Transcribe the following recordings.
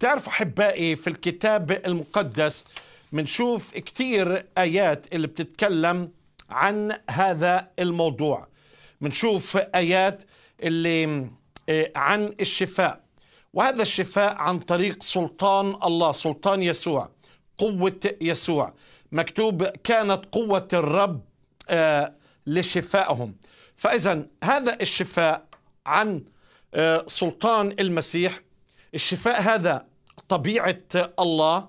بتعرف أحبائي في الكتاب المقدس منشوف كتير آيات اللي بتتكلم عن هذا الموضوع منشوف آيات اللي آه، عن الشفاء وهذا الشفاء عن طريق سلطان الله سلطان يسوع قوة يسوع مكتوب كانت قوة الرب آه، لشفائهم فإذا هذا الشفاء عن آه، سلطان المسيح الشفاء هذا طبيعه الله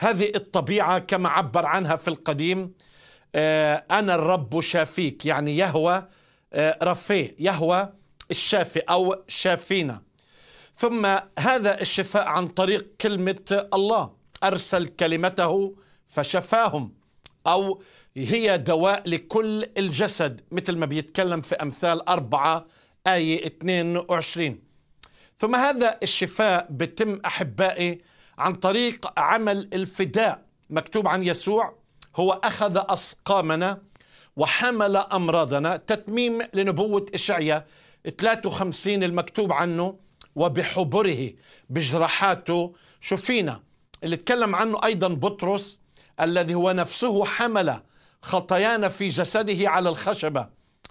هذه الطبيعه كما عبر عنها في القديم آه، انا الرب شافيك يعني يهوى آه، رفيه يهوى الشافي او شافينا ثم هذا الشفاء عن طريق كلمه الله ارسل كلمته فشفاهم او هي دواء لكل الجسد مثل ما بيتكلم في امثال 4 ايه 22 ثم هذا الشفاء بتم أحبائي عن طريق عمل الفداء مكتوب عن يسوع هو أخذ أسقامنا وحمل أمراضنا تتميم لنبوة إشعيا 53 المكتوب عنه وبحبره بجراحاته شفينا اللي اتكلم عنه أيضا بطرس الذي هو نفسه حمل خطايانا في جسده على الخشبة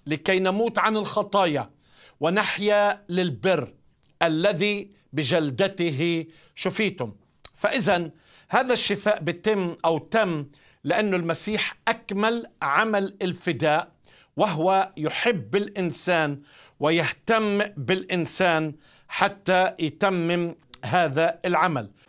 لكي نموت عن الخطايا ونحيا للبر الذي بجلدته شفيتم فإذا هذا الشفاء بتم أو تم لأن المسيح أكمل عمل الفداء وهو يحب الإنسان ويهتم بالإنسان حتى يتمم هذا العمل